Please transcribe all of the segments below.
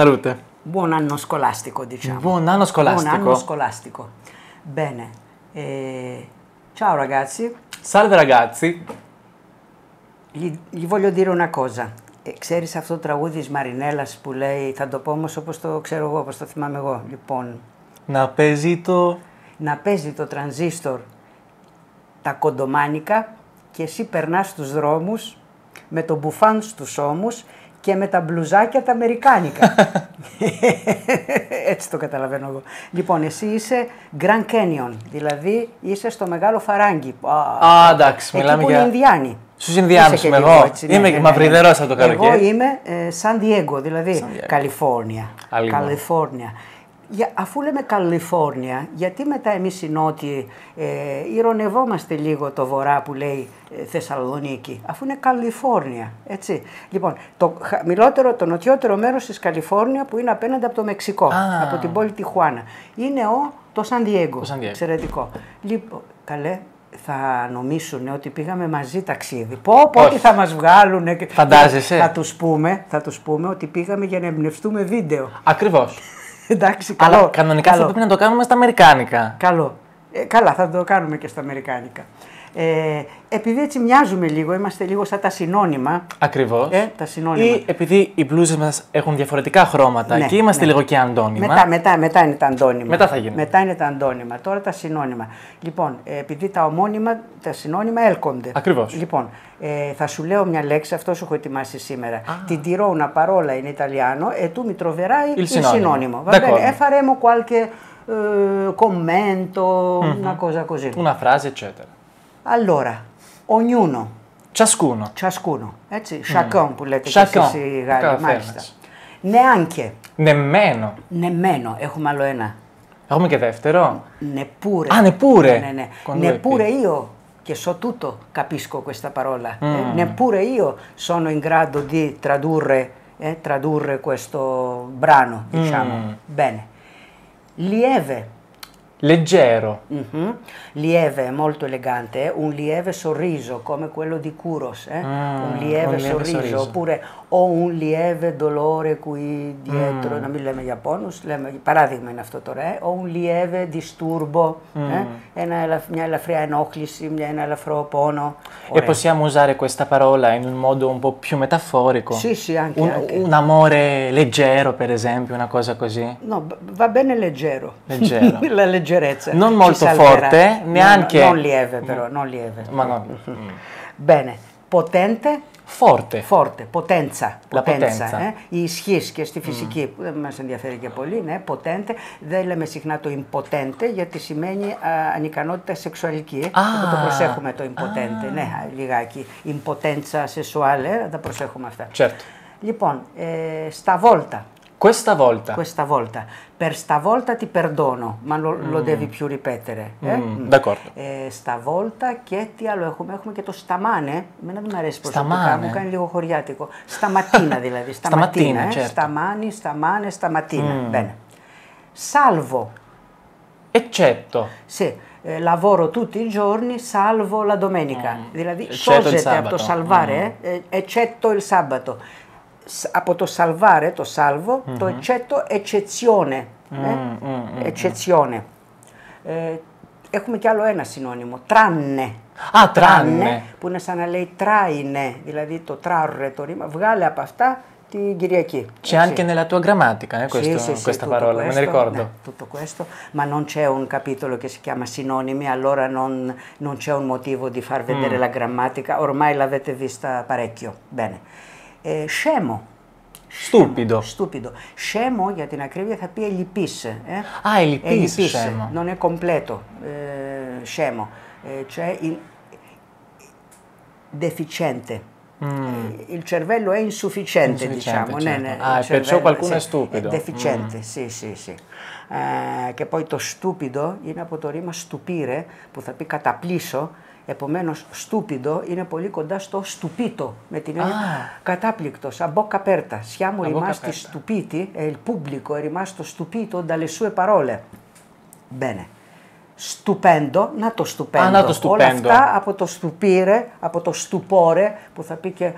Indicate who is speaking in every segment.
Speaker 1: Salute.
Speaker 2: Buon anno scolastico, diciamo. Buon anno scolastico. Buon anno scolastico. Bene. E... Ciao ragazzi.
Speaker 1: Salve ragazzi.
Speaker 2: Gli, gli voglio dire una cosa. E ξέρεις αυτό το τραγούδι της Μαρινέλας που λέει, θα το πω όμως όπως το ξέρω εγώ, όπως το θυμάμαι εγώ, λοιπόν. Να παίζει το... Να παίζει το τρανζίστορ τα κοντομάνικα και εσύ περνάς στους δρόμους με τον μπουφάν στους ώμους και με τα μπλουζάκια τα αμερικάνικα. Έτσι το καταλαβαίνω εγώ. Λοιπόν, εσύ είσαι Grand Canyon, δηλαδή είσαι στο μεγάλο φαράγγι. Α, εντάξει, μιλάμε για... Ινδιάνοι. Στου Ινδιάνου είμαι εγώ. είμαι ναι, μαυριδερό από το καλοκαίρι. Εγώ είμαι San Diego, δηλαδή Καλιφόρνια. Καλιφόρνια. Για, αφού λέμε Καλιφόρνια, γιατί μετά εμεί οι Νότιοι ε, ηρωνευόμαστε λίγο το βορρά που λέει ε, Θεσσαλονίκη, αφού είναι Καλιφόρνια, έτσι. Λοιπόν, το χαμηλότερο, το νοτιότερο μέρο τη Καλιφόρνια που είναι απέναντι από το Μεξικό, από την πόλη Τιχουάνα, είναι ο, το Σαν εξαιρετικό. Λοιπόν, καλέ, θα νομίσουν ότι πήγαμε μαζί ταξίδι. Πω, πω, θα μας βγάλουν. Φαντάζεσαι. Θα τους πούμε, ότι πήγαμε για να εμπνευστούμε βίντεο. Ακριβώς. Εντάξει, καλό. Αλλά κανονικά θα πρέπει να το κάνουμε στα Αμερικάνικα. Καλό. Ε, καλά, θα το κάνουμε και στα Αμερικάνικα. Ε, επειδή έτσι μοιάζουμε λίγο, είμαστε λίγο σαν τα συνώνυμα.
Speaker 1: Ακριβώ. Ε,
Speaker 2: τα συνώνυμα. Ή
Speaker 1: επειδή οι μπλούζε μα έχουν διαφορετικά χρώματα ναι, και είμαστε ναι. λίγο και αντώνυμα. Μετά,
Speaker 2: μετά, μετά είναι τα αντώνυμα. Μετά θα γίνει. Μετά είναι τα αντώνυμα. Τώρα τα συνώνυμα. Λοιπόν, ε, επειδή τα ομώνυμα, τα συνώνυμα έλκονται. Ακριβώ. Λοιπόν, ε, θα σου λέω μια λέξη, αυτό σου έχω ετοιμάσει σήμερα. Α. Την τηρώ παρόλα Ιταλιανό, Ιταλιάνο, ετού e η mi συνώνυμο. συνώνυμο. Βέβαια, έφαρε μου mm-hmm. Allora,
Speaker 1: ognuno. Ciascuno.
Speaker 2: Ciascuno. Eh sì, chacun, mm. che si γάλλοι, Neanche.
Speaker 1: Nemmeno.
Speaker 2: Nemmeno, έχουμε άλλο ένα. Έχουμε και
Speaker 1: δεύτερο.
Speaker 2: Neppure. Ah, neppure. Ναι, ναι. Neppure io che so tutto capisco questa parola. Eh, mm. Eh, neppure io sono in grado di tradurre, eh, tradurre questo brano, diciamo. Mm. Bene. Lieve.
Speaker 1: Leggero.
Speaker 2: Mm-hmm. Lieve, molto elegante, eh? un lieve sorriso come quello di Kuros, eh? mm, un, lieve un, lieve sorriso, sorriso. oppure ho un lieve dolore qui dietro, mm. να μην λέμε για πόνους, λέμε, παράδειγμα είναι αυτό τώρα, ε, un lieve disturbo, mm. ε, ένα, μια ελαφριά ενόχληση, μια, ένα ελαφρό πόνο.
Speaker 1: Ωραία. E possiamo usare questa parola in un modo un po' più metaforico. Sì, sì, anche un, anche. un amore leggero, per esempio, una cosa così.
Speaker 2: No, va bene leggero. Leggero. La leggerezza. Non molto forte, neanche... Non, non lieve però, non lieve. Ma no. Bene. Ποτέντε. Φόρτε. Φόρτε. Ποτέντσα. Ποτέντσα. Ε. Η ισχύ και στη φυσική mm. μα ενδιαφέρει και πολύ. Ναι, ποτέντε. Δεν λέμε συχνά το impotente γιατί σημαίνει α, ανικανότητα σεξουαλική. Ah. Θα το προσέχουμε το impotente. Ah. Ναι, λιγάκι. Impotenza sessuale. Ε, τα προσέχουμε αυτά. Certo. Λοιπόν, ε, στα βόλτα.
Speaker 1: Questa volta.
Speaker 2: Questa volta. per stavolta ti perdono, ma lo, mm. lo devi più ripetere.
Speaker 1: Eh? Mm. Eh? D'accordo.
Speaker 2: Ε, stavolta και τι άλλο έχουμε, έχουμε και το σταμάνε, εμένα δεν μου αρέσει προσωπικά, μου κάνει λίγο χωριάτικο. Σταματίνα δηλαδή, σταματίνα, eh? certo. σταμάνι, σταμάνε, σταματίνα. Mm. Bene. Salvo. Eccetto. Sì, eh, lavoro tutti i giorni salvo la domenica, mm. δηλαδή eccetto σώζεται από salvare, mm. Eh? Eh, eccetto il sabato από το salvare, το salvo, mm-hmm. το eccetto, eccezione. Mm-hmm. Ε? Eh? Mm, mm, mm. Eccezione. Ε, έχουμε κι άλλο ένα συνώνυμο, tranne.
Speaker 1: Α, ah, tranne.
Speaker 2: Που είναι σαν να λέει traine, δηλαδή το trarre, το rima. Βγάλε από αυτά την Κυριακή. C'è eh, anche nella
Speaker 1: tua grammatica eh, questo, sì, sì, sì, questa parola, questo, me ne ricordo. No, tutto questo, ma
Speaker 2: non c'è un capitolo che si chiama sinonimi, allora non, non c'è un motivo di far vedere mm. la grammatica, ormai l'avete vista parecchio. Bene ε, σέμο. Stupido. Stupido. Scemo για την ακρίβεια θα πει ελλειπής. Ε. Α, ελλειπής, ελλειπής scemo. Non è completo, ε, eh, scemo. Ε, eh, cioè in, deficiente. Mm. Il cervello è insufficiente, insufficiente diciamo. Certo. Nel, ah, perciò qualcuno sì, è stupido. È deficiente, mm. sì, sì, sì. Ε, και poi το stupido είναι από το ρήμα stupire που θα πει καταπλήσω. Επομένω, στούπιντο είναι πολύ κοντά στο στουπίτο, με την έννοια ah. κατάπληκτο. Αμπόκα πέρτα. Σιάμου ρημάστη στουπίτη, ελ πούμπλικο, ρημάστο στουπίτο, νταλεσού επαρόλε. Μπαίνε στουπέντο, να το στουπέντο. Α, να το στουπέντο. Όλα αυτά από το στουπίρε, από το στουπόρε που θα πει και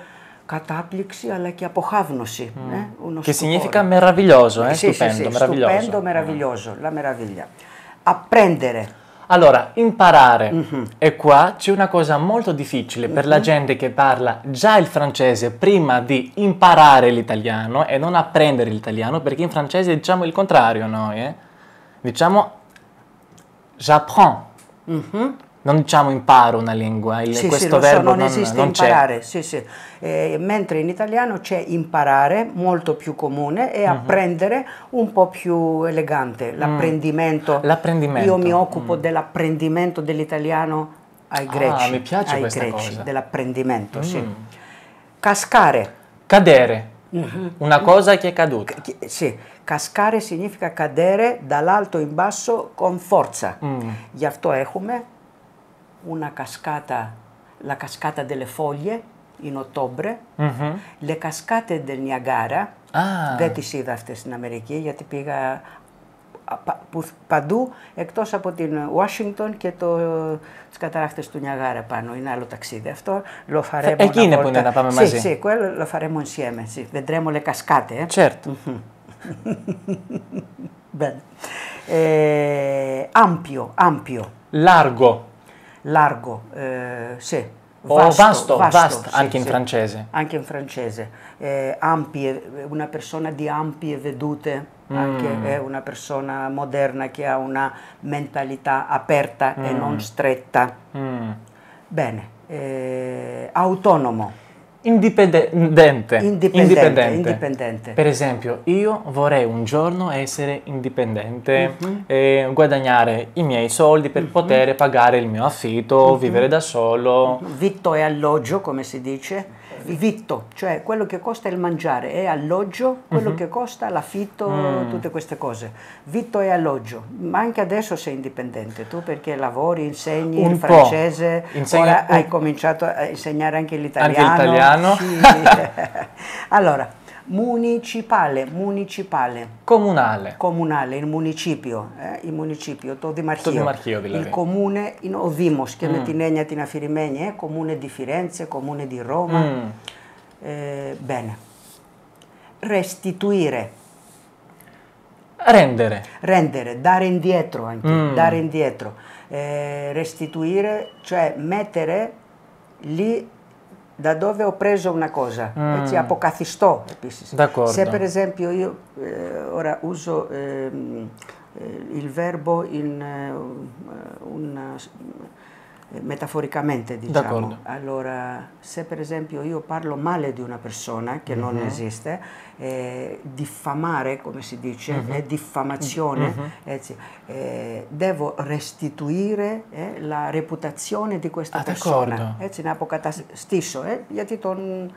Speaker 2: catapplixi alla che apocavnosi. Mm. Eh? Uno che stupore. significa meraviglioso, eh? sì, stupendo, sì, meraviglioso. la meraviglia.
Speaker 1: Apprendere. Allora, imparare. Mm -hmm. E qua c'è una cosa molto difficile per mm -hmm. la mhm. gente che parla già il francese prima di imparare l'italiano e non apprendere l'italiano, perché in francese diciamo il contrario noi, eh? Diciamo j'apprends. Mm-hmm. Non diciamo imparo una lingua, il, sì, questo sì, verbo so, non, non, esiste non imparare,
Speaker 2: sì, sì. Eh, mentre in italiano c'è imparare, molto più comune, e mm-hmm. apprendere un po' più elegante, mm. l'apprendimento. Mm. l'apprendimento. Io mi occupo mm. dell'apprendimento dell'italiano ai ah, greci. Ah, mi piace ai greci, cosa. Dell'apprendimento, mm. sì. Cascare. Cadere. Una cosa che è caduta. C- sì, cascare significa cadere dall'alto in basso con forza. Mm. Γι' αυτό έχουμε una cascata, la cascata delle foglie in ottobre, mm-hmm. le cascate del Niagara, ah. δεν τις είδα αυτές στην Αμερική γιατί πήγα παντού εκτός από την Ουάσιγκτον και το, τις καταράχτες του Νιαγάρα πάνω. Είναι άλλο ταξίδι αυτό. Λοφαρέμον ε, Εκεί είναι που είναι να πάμε μαζί. Sì, sì, Λοφαρέ Μονσιέμε. faremo insieme. Sì. Vedremo κασκάτε. cascate. Eh? Certo. Άμπιο, άμπιο.
Speaker 1: Λάργο. Λάργο,
Speaker 2: ε, Vasto, oh, vasto, vasto, vasto anche in sì. francese. Anche in francese. Eh, ampie, una persona di ampie vedute, mm. anche eh, è una persona moderna che ha una mentalità aperta mm. e non stretta. Mm. Bene,
Speaker 1: eh, autonomo. Indipendente. Indipendente. indipendente. indipendente. Per esempio, io vorrei un giorno essere indipendente mm-hmm. e eh, guadagnare i miei soldi per mm-hmm. poter pagare il mio affitto, mm-hmm. vivere da solo.
Speaker 2: Vitto e alloggio, come si dice vitto, cioè quello che costa il mangiare e alloggio, quello uh mhm. -huh. che costa l'affitto, mm. tutte queste cose. Vitto e alloggio, ma anche adesso sei indipendente, tu perché lavori, insegni un il francese, Insegna... ora hai cominciato a insegnare anche l'italiano. Anche l'italiano. Sì. allora, municipale, municipale. Comunale. Comunale, il municipio, eh? il municipio, το δημαρχείο. Το δημαρχείο δηλαδή. Il comune είναι ο Δήμος και mm. με την έννοια την αφηρημένη, ε? comune di Firenze, comune di Roma. Mm. Eh, bene. Restituire. Rendere. Rendere, dare indietro anche, mm. dare indietro. Eh, restituire, cioè mettere lì da dove ho preso una cosa, mm. Ci apocatistò επίσης. Se per esempio io eh, ora uso ehm, eh, il verbo in eh, una eh, metaforicamente diciamo. Allora, se per esempio io parlo male di una persona che mm-hmm. non mhm. esiste, eh, diffamare, come si dice, mm-hmm. è diffamazione, mm-hmm. eh, eh, devo restituire eh, la reputazione di questa ah, persona. Έτσι, να αποκαταστήσω, ε, γιατί τον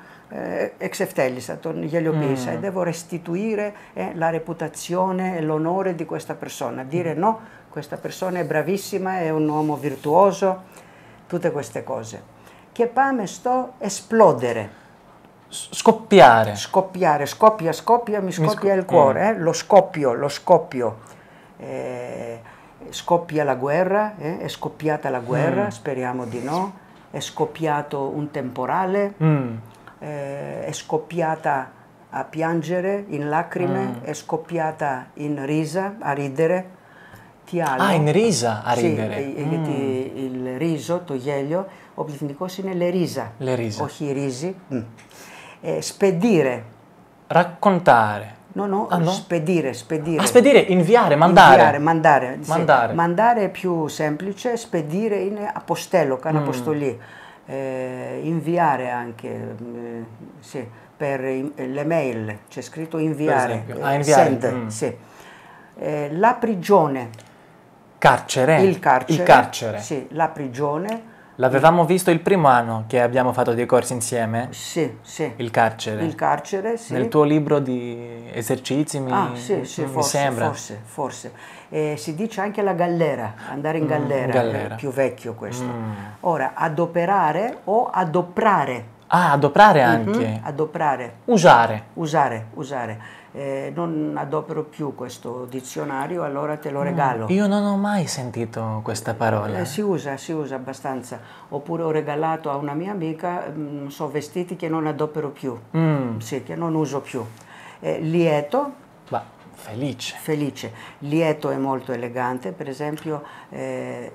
Speaker 2: εξευτέλισα, τον γελιοποίησα. Mm. Eh, devo restituire eh, la reputazione e l'onore di questa persona. Dire no, questa persona è bravissima, è un uomo virtuoso, tutte queste cose. Che πάμε sto esplodere. Scoppiare. Scoppiare, scoppia, scoppia, mi scoppia mi sc il cuore, mm. eh? lo scoppio, lo scoppio. Eh, scoppia la guerra, eh? è scoppiata la guerra, mm. speriamo di no, è scoppiato un temporale, mm. Eh, è scoppiata a piangere in lacrime, mm. è scoppiata in risa, a ridere τυάλο. Α, είναι ρίζα, αρίδερε. Mm. Γιατί il riso, το γέλιο, ο πληθυντικός είναι Le λερίζα. όχι ρύζι. Mm. Ε, eh, spedire. Raccontare. No, no, ah, no? spedire, spedire. Ah, spedire, inviare, mandare. Inviare, mandare. mandare. Sì. mandare è più semplice, spedire είναι αποστέλω, κάνω mm. Eh, inviare anche, eh, sì, per le mail, c'è scritto inviare, ah, inviare. Eh, send, mm. sì. Eh, la prigione.
Speaker 1: Carcere. Il carcere. Il carcere. Sì,
Speaker 2: la prigione.
Speaker 1: L'avevamo visto il primo anno che abbiamo fatto dei corsi insieme? Sì, sì. Il carcere. Il
Speaker 2: carcere, sì. Nel tuo
Speaker 1: libro di esercizi mi, ah, sì, sì, mi forse, sembra. Forse,
Speaker 2: forse. Eh, si dice anche la gallera, andare in mm, gallera, mm, gallera. più
Speaker 1: vecchio questo. Mm.
Speaker 2: Ora, adoperare o adoprare.
Speaker 1: Ah, adoprare mhm, anche. Mm-hmm,
Speaker 2: adoprare. Usare. Usare, usare eh, non adopero più questo dizionario, allora te lo regalo. Mm, io non
Speaker 1: ho mai sentito questa parola. Eh, si
Speaker 2: usa, si usa abbastanza. Oppure ho regalato a una mia amica, mh, mm, so, vestiti che non adopero più, mm. sì, che non uso più. Eh, lieto, Felice. Felice. Lieto è molto elegante, per esempio eh,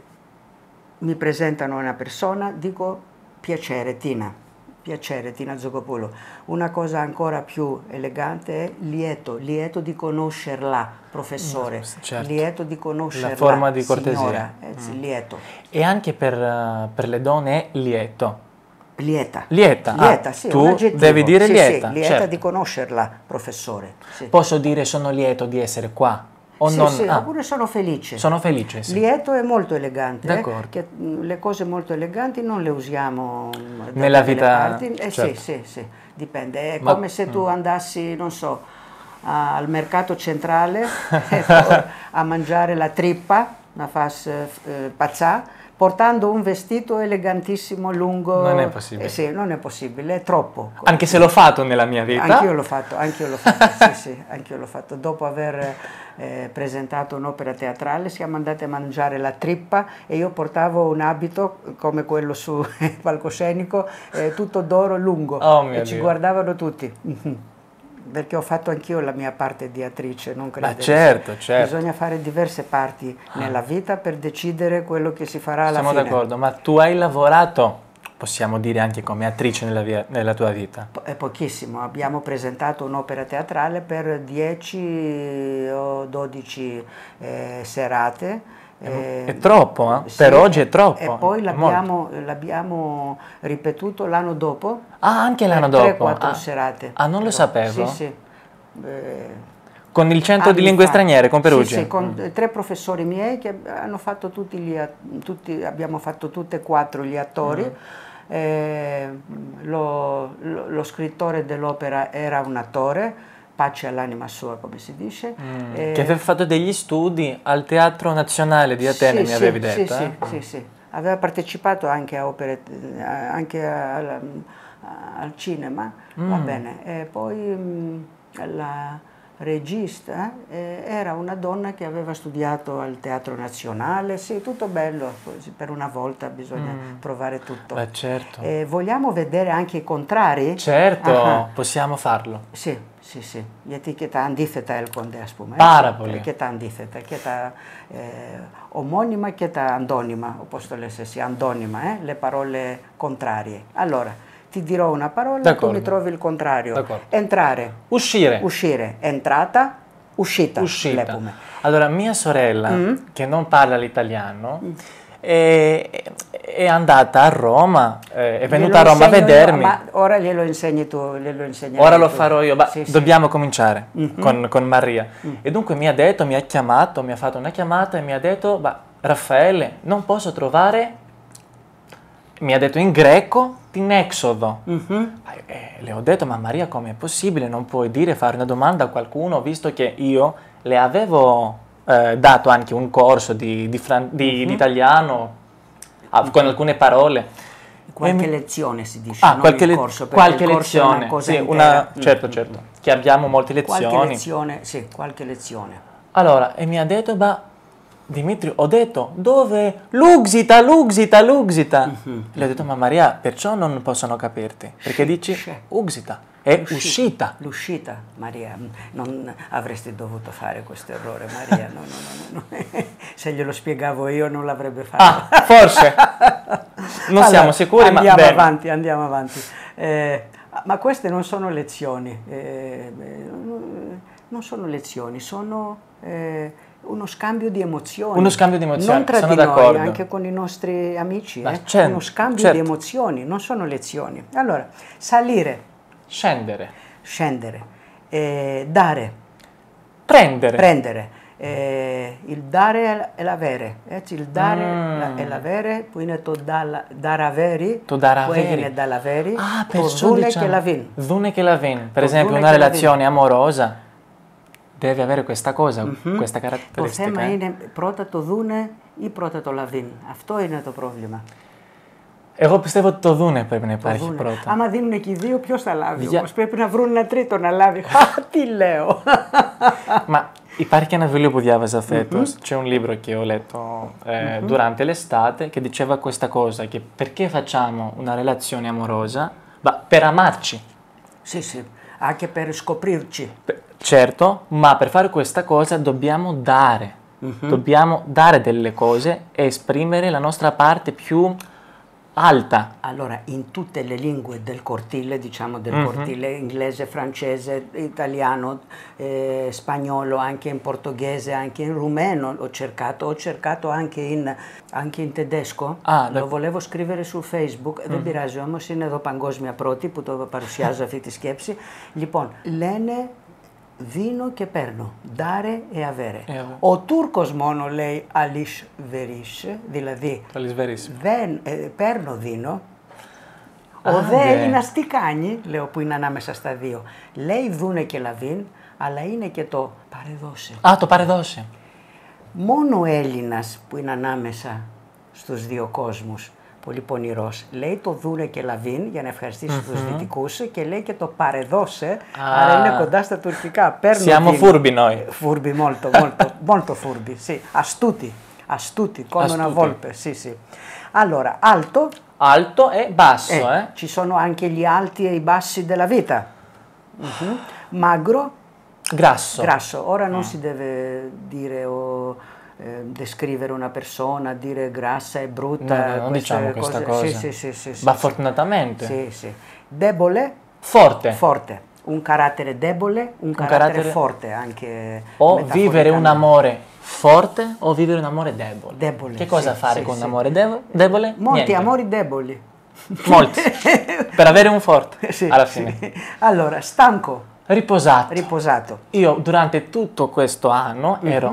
Speaker 2: mi presentano una persona, dico piacere Tina piacere Tina Zocopolo. Una cosa ancora più elegante è lieto, lieto di conoscerla, professore, certo. lieto di conoscerla, La forma di cortesia. Signora, eh, mm. lieto.
Speaker 1: E anche per, eh, per le donne è lieto. Lieta. Lieta, ah, lieta ah, sì, tu devi dire sì, lieta. Sì, lieta certo. di conoscerla, professore. Sì. Posso dire sono lieto di essere qua? O sì, non... sì, ah. oppure sono felice. Sono felice, sì.
Speaker 2: Lieto è molto elegante. Eh, D'accordo. Eh? le cose molto eleganti non le usiamo nella vita. Parti. Eh, certo. Sì, sì, sì, dipende. È Ma... come se mm. tu andassi, non so, al mercato centrale ecco, a mangiare la trippa, una fas eh, eh pazzà portando un vestito elegantissimo, lungo. Non è possibile. Eh sì, non è possibile, è troppo. Anche se l'ho fatto
Speaker 1: nella mia vita. Anch'io l'ho
Speaker 2: fatto, anch'io l'ho fatto, sì, sì, anch'io l'ho fatto. Dopo aver eh, presentato un'opera teatrale siamo andati a mangiare la trippa e io portavo un abito come quello sul palcoscenico, eh, tutto d'oro lungo. Oh, e Dio. ci guardavano tutti. perché ho fatto anch'io la mia parte di attrice, non credo. Ma certo, certo. Bisogna fare diverse parti nella vita per decidere quello che si farà alla Siamo fine. Siamo d'accordo,
Speaker 1: ma tu hai lavorato, possiamo dire anche come attrice nella, via, nella tua vita? Po-
Speaker 2: è pochissimo, abbiamo presentato un'opera teatrale per 10 o 12 eh, serate eh, è troppo,
Speaker 1: eh? sì, per oggi è troppo. E poi l'abbiamo,
Speaker 2: l'abbiamo ripetuto l'anno dopo. Ah, anche l'anno dopo? 3-4 ah. serate. Ah, non lo sapevo. Sì, sì. Eh,
Speaker 1: con il centro di lingue straniere, con Perugia? Sì, sì con
Speaker 2: mm. tre professori miei che hanno fatto tutti gli, tutti, abbiamo fatto tutti e quattro gli attori. Mm. Eh, lo, lo, lo, scrittore dell'opera era un attore,
Speaker 1: pace all'anima sua, come si dice. Mm, eh, che aveva fatto degli studi al Teatro Nazionale di Atene, sì, mi avevi sì, detto. Sì, eh? sì, sì,
Speaker 2: aveva partecipato anche a opere, eh, anche al, al cinema, mm. va bene. E poi mh, mm, la, regista, eh, era una donna che aveva studiato al Teatro Nazionale, sì, tutto bello, per una volta bisogna mm. provare tutto. Beh, certo. Eh, vogliamo vedere anche i contrari? Certo, Aha. Ah. possiamo farlo. Sì. Sì, sì. Γιατί αντίθετα τα έλκονται, ας πούμε. Πάρα έτσι, πολύ. Και τα αντίθετα, και τα ε, ομώνυμα και τα αντώνυμα, όπως το λες εσύ, le parole contrarie. Allora, ti dirò una parola e tu mi trovi il contrario. Entrare.
Speaker 1: Uscire. Uscire. Entrata, uscita. Uscita. Allora, mia sorella, mm. che non parla l'italiano, mm. è, è, andata a Roma, eh, è venuta a Roma a vedermi. Io, ma
Speaker 2: ora glielo insegni tu, glielo Ora lo tu. farò
Speaker 1: io, ma sì, dobbiamo sì. cominciare mm -hmm. con, con, Maria. Mm. E dunque mi ha detto, mi ha chiamato, mi ha fatto una chiamata e mi ha detto, ma Raffaele, non posso trovare... Mi ha detto in greco in Exodo.
Speaker 2: Mm-hmm. E eh,
Speaker 1: eh, le ho detto, ma Maria, come è possibile? Non puoi dire, fare una domanda a qualcuno, visto che io le avevo eh, dato anche un corso di, di, fran- di, mm-hmm. italiano a, ah, con alcune parole. Qualche e,
Speaker 2: lezione si dice, ah, qualche, le- corso, qualche lezione, una sì, una, certo, certo, mm-hmm.
Speaker 1: che abbiamo molte lezioni. Qualche
Speaker 2: lezione, sì, qualche lezione.
Speaker 1: Allora, e mi ha detto, ma Dimitri, ho detto dove? Luxita, Luxita, Luxita. Mm-hmm. Le ho detto, ma Maria, perciò non possono capirti. Perché dici Uxita, è l'uscita. uscita. L'uscita, Maria,
Speaker 2: non avresti dovuto fare questo errore, Maria. No, no, no, no. Se glielo spiegavo io non l'avrebbe fatto. Ah, forse. Non allora, siamo sicuri, andiamo ma bene. avanti, andiamo avanti. Eh, ma queste non sono lezioni, eh, non sono lezioni, sono... Eh, uno scambio di emozioni. Uno scambio di emozioni, non tra sono di noi, anche con i nostri amici. Eh? Certo, uno scambio certo. di emozioni, non sono lezioni. Allora, salire. Scendere. Scendere. Eh, dare. Prendere. Prendere. Eh, il dare e l'avere, eh? il dare mm. l'avere, poi ne to dal, dar averi, to dar averi. poi ne dall'averi, ah, to diciamo, che la vin.
Speaker 1: Zune che la vin, per to esempio una relazione amorosa, Deve avere questa cosa, mm-hmm. questa caratteristica. Το θέμα
Speaker 2: είναι πρώτα το δούνε ή πρώτα το λαβήν. Αυτό είναι το πρόβλημα.
Speaker 1: Εγώ πιστεύω ότι το δούνε πρέπει να υπάρχει δούνε. πρώτα. Άμα
Speaker 2: δίνουν και οι δύο, ποιο θα λάβει. Για... Όμως πρέπει να βρουν ένα τρίτο να λάβει. Τι λέω.
Speaker 1: Μα Υπάρχει ένα βιβλίο που διάβαζα φέτο, mm-hmm. c'è un libro che ho letto eh, mm-hmm. durante l'estate che diceva questa cosa, che perché facciamo una relazione amorosa? Ma per amarci. Sì, sì anche per scoprirci. Certo, ma per fare questa cosa dobbiamo dare, uh-huh. dobbiamo dare delle cose e esprimere la nostra parte più alta. Allora, in
Speaker 2: tutte le lingue del cortile, diciamo del mm-hmm. cortile inglese, francese, italiano, eh, spagnolo, anche in portoghese, anche in rumeno, ho cercato, ho cercato anche in, anche in tedesco, ah, lo volevo scrivere su Facebook, mm-hmm. δεν πειράζει όμως, είναι εδώ παγκόσμια πρώτη που το παρουσιάζω αυτή τη σκέψη. Λοιπόν, λένε δίνω και παίρνω. Ντάρε ε, ε αβέρε. Ο Τούρκος μόνο λέει αλίσ δηλαδή ε, παίρνω, δίνω.
Speaker 1: Ο Α, δε Έλληνας
Speaker 2: τι κάνει, λέω που είναι ανάμεσα στα δύο. Λέει δούνε και λαβίν, αλλά είναι και το παρεδώσε.
Speaker 1: Α, το παρεδώσε.
Speaker 2: Μόνο ο Έλληνα που είναι ανάμεσα στους δύο κόσμους πολύ πονηρό. Λέει το δούνε και λαβίν για να ευχαριστήσει mm-hmm. του δυτικού και λέει και το παρεδώσε. Ah. Άρα είναι κοντά στα τουρκικά. Παίρνει. Siamo φούρμπι, noi. Φούρμπι, molto, molto, molto φούρμπι. Sì, astuti. Astuti, come una volpe. Sì, sì. Allora, alto. Alto e basso. eh. Ci sono anche gli alti e i bassi della vita. Mm-hmm. Magro. Grasso. Grasso. Ora non mm. si deve dire. Oh, Ehm, descrivere una persona, dire grassa e brutta. No, non diciamo questa cosa. Sì, sì, sì, sì, Ma sì, fortunatamente. Sì, sì. Debole. Forte. Forte. Un carattere debole, un, un carattere, forte
Speaker 1: anche. O vivere un amore forte o vivere un amore debole. Debole. Che cosa sì, fare sì, con un amore debole? Molti Niente.
Speaker 2: amori deboli.
Speaker 1: Molti. per avere un forte. alla fine.
Speaker 2: Allora, stanco.
Speaker 1: Riposato.
Speaker 2: Riposato.
Speaker 1: Io durante tutto questo anno mm-hmm. ero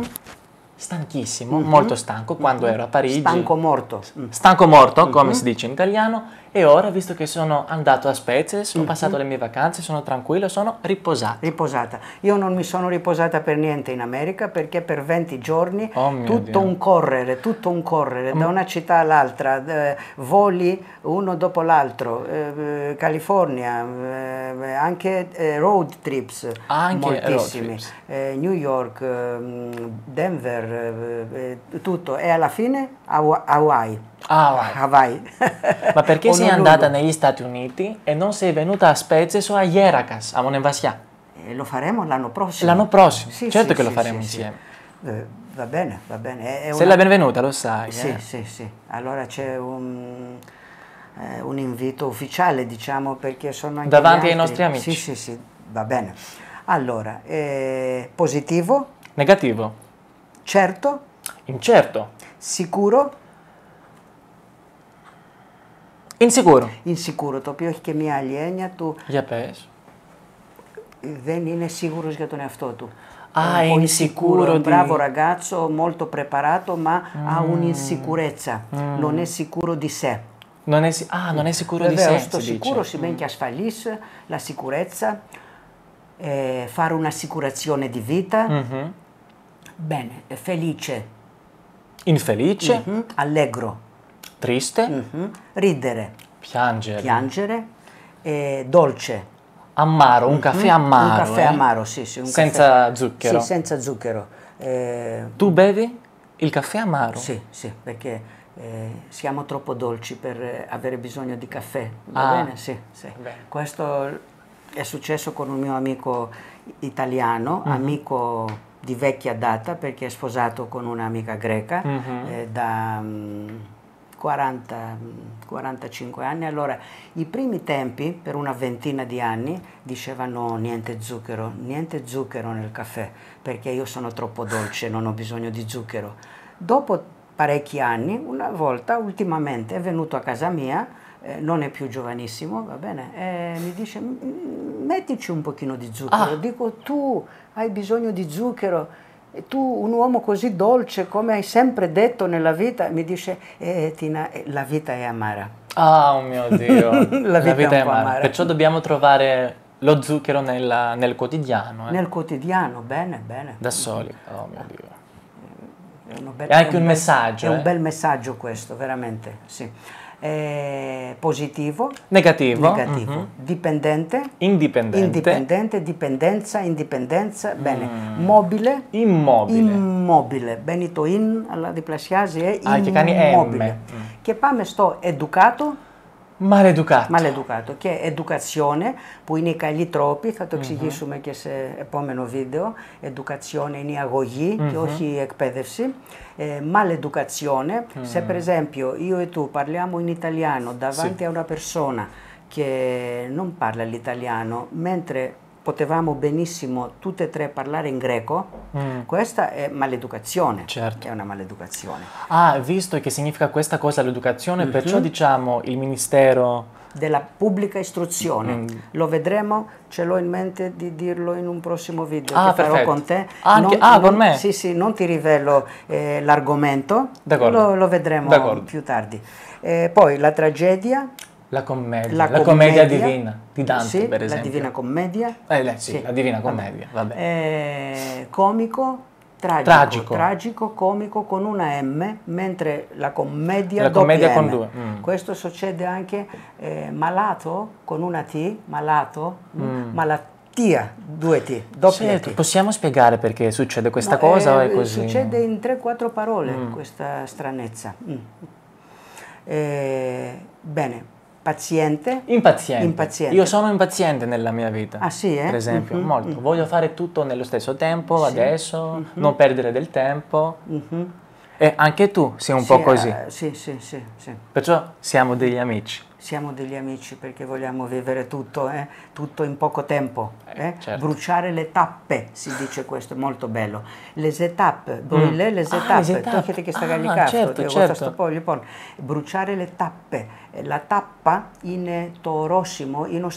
Speaker 1: stanchissimo, mm-hmm. molto mhm. stanco, quando mhm. ero a Parigi. Stanco morto.
Speaker 2: Stanco morto, mhm. come mm-hmm. si dice
Speaker 1: in italiano, e ora, visto che sono andato a Spezia, sono mm -hmm. passato le mie vacanze, sono tranquillo, sono riposata. Riposata.
Speaker 2: Io non mi sono riposata per niente in America perché per 20 giorni oh tutto Dio. un correre, tutto un correre, mm. da una città all'altra, eh, voli uno dopo l'altro, eh, eh California, eh, anche eh, road trips, anche moltissimi, road trips. Eh, New York, mm, Denver, tutto. E
Speaker 1: alla fine Hawaii. Ah, Hawaii. Ma perché sei andata negli Stati Uniti e non sei venuta a Spezies o a Jeracas, a Monevasià? E eh, lo faremo l'anno prossimo. L'anno prossimo, sì, certo sì, che lo faremo insieme.
Speaker 2: Eh, va bene, va bene. È una... Sei la benvenuta, lo sai. Sì, eh. sì, sì. Allora c'è un, eh, un, invito ufficiale, diciamo, perché sono anche Davanti ai nostri amici. Sì, sì, sì, va bene. Allora, eh, positivo? Negativo. Certo? Incerto. Sicuro? Insecure. Insecure, το οποίο έχει και μια άλλη έννοια του.
Speaker 1: Για πες.
Speaker 2: Δεν είναι σίγουρος για τον εαυτό του.
Speaker 1: Ah, è insicuro. bravo
Speaker 2: ragazzo, molto preparato, ma mm. ha un'insicurezza. Mm. Non è sicuro di sé.
Speaker 1: Non è, ah, non è sicuro Βεβαίως, di sé. Το sicuro σημαίνει mm.
Speaker 2: και ασφαλή, la sicurezza, eh, fare un'assicurazione di vita. Mm-hmm. Bene, felice. Infelice. Mm-hmm. Allegro. Triste. Mm-hmm. Ridere. Piangere.
Speaker 1: Piangere. Eh, dolce. Amaro, un mhm. caffè amaro. Un caffè eh? amaro, sì, sì. senza caffè, zucchero. Sì, senza zucchero. Eh, tu bevi il caffè amaro?
Speaker 2: Sì, sì, perché eh, siamo troppo dolci per avere bisogno di caffè. Va ah. bene? Sì, sì. Bene. Questo è successo con un mio amico italiano, mm-hmm. amico di vecchia data perché è sposato con un'amica greca mm-hmm. da... Um, 40, 45 anni, allora i primi tempi, per una ventina di anni, dicevano niente zucchero, niente zucchero nel caffè, perché io sono troppo dolce, non ho bisogno di zucchero. Dopo parecchi anni, una volta, ultimamente, è venuto a casa mia, eh, non è più giovanissimo, va bene, e mi dice mettici un pochino di zucchero. Ah. Dico tu hai bisogno di zucchero? E tu, un uomo così dolce come hai sempre detto nella vita, mi dice, eh, Tina, eh, la vita è amara.
Speaker 1: Ah, oh mio Dio, la, vita la vita, è, è amara. amara. Perciò dobbiamo trovare lo zucchero nella, nel quotidiano. Eh. Nel
Speaker 2: quotidiano, bene, bene.
Speaker 1: Da soli, oh mio eh, Dio. È, bella, è anche un, un messaggio. Bel, eh. È un eh. bel
Speaker 2: messaggio questo, veramente, sì eh, positivo, negativo, negativo. Uh-huh. dipendente,
Speaker 1: indipendente.
Speaker 2: indipendente, dipendenza, indipendenza, bene, mm. mobile, immobile. immobile. Μπαίνει το in, αλλά διπλασιάζει ε, immobile. Ah, και, κάνει M. και πάμε στο educato, Μαλεντουκάτο. Μαλεντουκάτο και εντουκατσιόνε που είναι οι καλοί τρόποι, θα το εξηγήσουμε mm-hmm. και σε επόμενο βίντεο. Εντουκατσιόνε είναι η αγωγή mm-hmm. και όχι η εκπαίδευση. Μαλεντουκατσιόνε, mm-hmm. σε πρεζέμπιο, io e tu parliamo in italiano davanti sì. a una persona che non parla l'italiano, mentre potevamo benissimo tutte e tre parlare in greco, mm. questa è maleducazione. Certo. È una maleducazione.
Speaker 1: Ah, visto che significa questa cosa l'educazione, mm-hmm. perciò diciamo il Ministero della pubblica istruzione. Mm. Lo vedremo, ce l'ho in mente di dirlo in un prossimo video
Speaker 2: ah, che perfetto. farò con te. Ah, anche, non, ah, non, con me? Sì, sì, non ti rivelo eh, l'argomento, lo, lo, vedremo D'accordo. più tardi. Eh, poi la tragedia la commedia, la, la commedia, commedia, divina di Dante, sì, per esempio. La divina commedia. Eh, sì, sì, la divina commedia, vabbè. Eh, comico, tragico, tragico, tragico, comico con una M, mentre la commedia, la commedia con M. due. Mm. Questo succede anche eh, malato con una T, malato, mm. mm. malattia. due T, doppia certo, T.
Speaker 1: Possiamo spiegare perché succede questa no, cosa eh, o è eh, così? Succede
Speaker 2: in 3-4 parole mm. questa stranezza. Mm. Eh, bene, Paziente?
Speaker 1: Impaziente. impaziente. Io sono impaziente nella mia vita. Ah sì, eh? Per esempio, mm-hmm, molto. Mm-hmm. Voglio fare tutto nello stesso tempo, sì. adesso, mm-hmm. non perdere del tempo. Mhm. E anche tu sei un sì, po' così. Eh, sì, sì, sì, sì, Perciò siamo degli amici. Siamo degli amici
Speaker 2: perché vogliamo vivere tutto, eh? tutto in poco tempo. Eh? eh. Certo. Bruciare le tappe, si dice questo, è molto bello. Le étapes, brûler mm. les étapes, ah, tu chiedi che sta ah, certo, certo. Bruciare le tappe, eh, la tappa in Torossimo, in είναι ο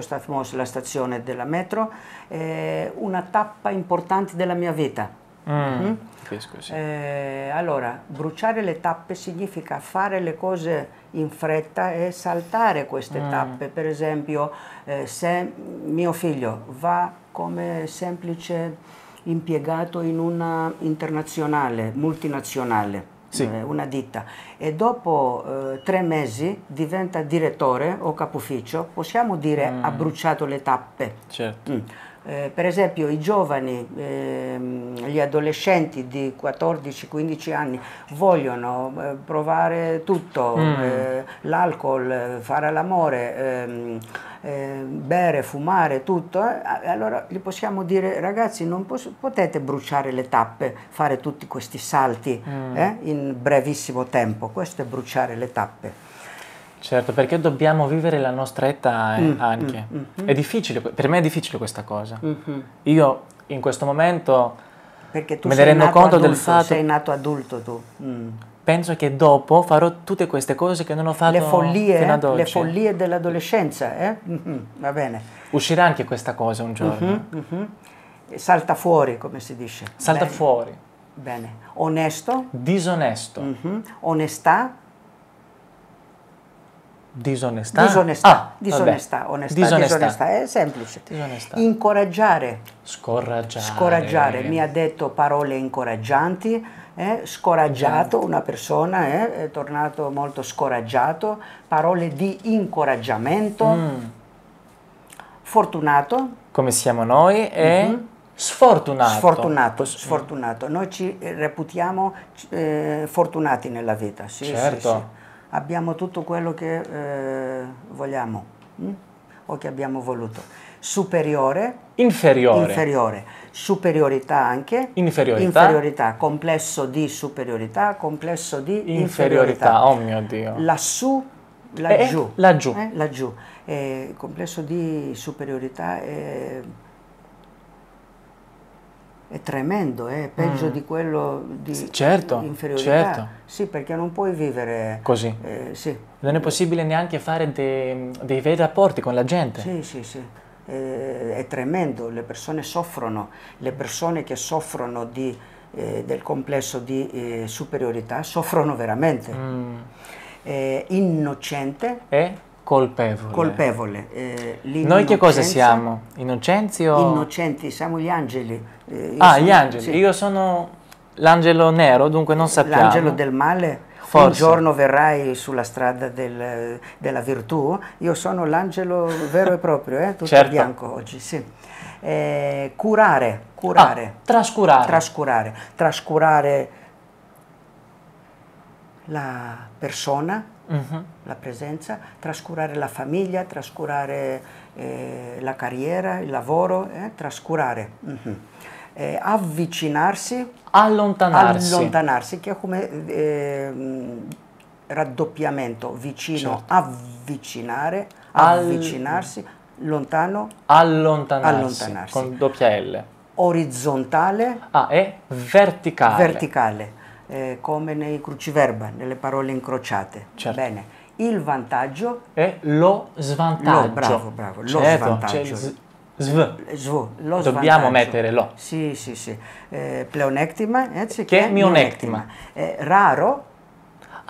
Speaker 2: σταθμός, la stazione della metro, è eh, una tappa importante della mia vita.
Speaker 1: Mm. mm. Capisco, sì.
Speaker 2: eh, allora, bruciare le tappe significa fare le cose in fretta e saltare queste mm. tappe. Per esempio, eh, se mio figlio va come semplice impiegato in una internazionale, multinazionale, sì. Eh, una ditta e dopo eh, tre mesi diventa direttore o capo ufficio, possiamo dire mm. ha bruciato le tappe. Certo. Mm. Eh, per esempio i giovani, ehm, gli adolescenti di 14-15 anni vogliono eh, provare tutto, mm. eh, l'alcol, eh, fare l'amore, ehm, ehm, bere, fumare, tutto, eh, allora gli possiamo dire ragazzi non potete bruciare le tappe, fare tutti questi salti mm. Eh,
Speaker 1: in brevissimo tempo, questo è bruciare le tappe. Certo, perché dobbiamo vivere la nostra età eh, mm, mm anche. Mm, mm, è difficile, per me è difficile questa cosa. Mm-hmm. Io in questo momento me ne rendo conto adulto, del fatto... Sei nato adulto tu. Mm. Penso che dopo farò tutte queste cose che non ho fatto le follie, fino ad eh? oggi. Le follie
Speaker 2: dell'adolescenza, eh? mm-hmm. va bene.
Speaker 1: Uscirà anche questa cosa un giorno.
Speaker 2: Mm-hmm, mm-hmm. Salta fuori, come si dice. Salta bene. fuori. Bene. Onesto? Disonesto. Mm-hmm. Onestà?
Speaker 1: Disonestà? Disonestà, ah, disonestà, onestà, disonestà. disonestà, è semplice. Disonestà. Incoraggiare. Scoraggiare. Scoraggiare, mi ha
Speaker 2: detto parole incoraggianti, eh, scoraggiato, certo. una persona eh, è tornato molto scoraggiato, parole di
Speaker 1: incoraggiamento,
Speaker 2: mm. fortunato.
Speaker 1: Come siamo noi e... Mm -hmm.
Speaker 2: Sfortunato. Sfortunato, sfortunato. Noi ci reputiamo eh, fortunati nella vita. Sì, certo. Sì, sì abbiamo tutto quello che eh, vogliamo mh? Mm? o che abbiamo voluto. Superiore.
Speaker 1: Inferiore. Inferiore.
Speaker 2: Superiorità anche.
Speaker 1: Inferiorità. Inferiorità.
Speaker 2: Complesso di superiorità, complesso di inferiorità. inferiorità. Oh mio Dio. Lassù, eh, laggiù. Eh, laggiù. Eh, laggiù. complesso di superiorità. Eh, è tremendo, è eh, peggio mm. di quello di certo, inferiorità. Certo. Sì, perché non puoi vivere così. Eh, sì. Non è possibile neanche fare dei,
Speaker 1: dei, veri rapporti con la gente. Sì,
Speaker 2: sì, sì. Eh, è tremendo, le persone soffrono, le persone che soffrono di, eh, del complesso di eh, superiorità soffrono veramente. Mm. innocente.
Speaker 1: Eh? Colpevole. Colpevole. Eh, Noi che cosa siamo?
Speaker 2: Innocenzi o... Innocenti, siamo gli angeli. Eh, ah, sono, gli angeli. Sì.
Speaker 1: Io sono l'angelo nero, dunque non sappiamo. L'angelo
Speaker 2: del male? Forse. Un giorno verrai sulla strada del, della virtù, io sono l'angelo vero e proprio, eh? tutto certo. bianco oggi, sì. Eh, curare, curare. Ah, trascurare. Trascurare. Trascurare la persona, uh mhm. -huh. la presenza, trascurare la famiglia, trascurare eh, la carriera, il lavoro, eh, trascurare. Uh mhm. -huh. eh, avvicinarsi,
Speaker 1: allontanarsi.
Speaker 2: allontanarsi, che è come eh, raddoppiamento, vicino, certo. avvicinare, avvicinarsi, All... lontano,
Speaker 1: allontanarsi, allontanarsi, con doppia L.
Speaker 2: Orizzontale. Ah, e verticale. Verticale eh, come nei cruciverba, nelle parole incrociate. Certo. Bene. Il vantaggio
Speaker 1: è lo svantaggio. Lo, bravo, bravo, certo, lo svantaggio. Sv. Cioè, Sv. Eh, lo Dobbiamo svantaggio. mettere
Speaker 2: lo. Sì, sì, sì. Eh, pleonectima anziché eh, che mionectima. Eh,
Speaker 1: raro.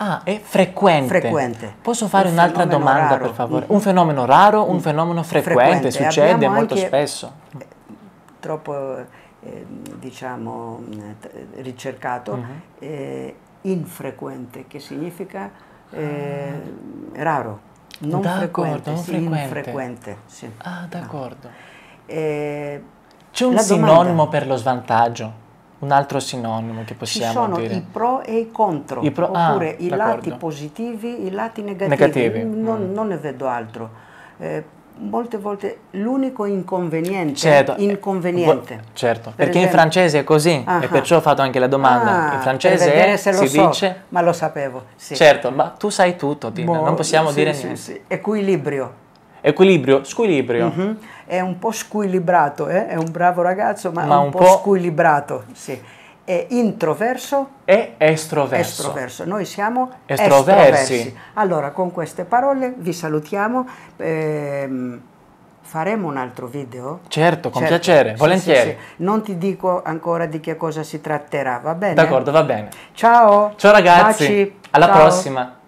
Speaker 1: Ah, è frequente. frequente. Posso fare un un'altra domanda, raro. per favore? Mm. Un fenomeno raro, un mm. fenomeno frequente, frequente. succede Abbiamo molto spesso. Eh,
Speaker 2: troppo Ehm, diciamo, ricercato, uh-huh. eh, infrequente, che significa eh, ah. raro, non frequente, non sì, frequente, infrequente.
Speaker 1: Sì. Ah, d'accordo. No. Eh, C'è un sinonimo domanda, per lo svantaggio? Un altro sinonimo che possiamo dire. Ci sono dire. i
Speaker 2: pro e i contro,
Speaker 1: I pro, ah, oppure ah, i d'accordo. lati
Speaker 2: positivi, i lati negativi. negativi. Non, mm. non ne vedo altro. Eh, molte volte l'unico inconveniente. Certo, inconveniente. certo. Per perché esempio. in francese
Speaker 1: è così uh e perciò ho fatto anche la domanda. Ah, in francese è, si so, dice...
Speaker 2: Ma lo sapevo, sì. Certo,
Speaker 1: ma tu sai tutto, Dina, Bo, non possiamo sì, dire sì, niente. Sì.
Speaker 2: Equilibrio.
Speaker 1: Equilibrio, squilibrio. Uh mm-hmm.
Speaker 2: -huh. È un po' squilibrato, eh? è un bravo ragazzo, ma, ma un, un po', po squilibrato, sì è introverso e estroverso. estroverso. Noi siamo estroversi. estroversi. Allora, con queste parole vi salutiamo. Ehm, faremo un altro video? Certo, con certo. piacere, sì, volentieri. Sì, sì. Non ti dico ancora di che cosa si tratterà, va bene? D'accordo, va bene. Ciao. Ciao ragazzi. Baci. Alla Ciao. prossima.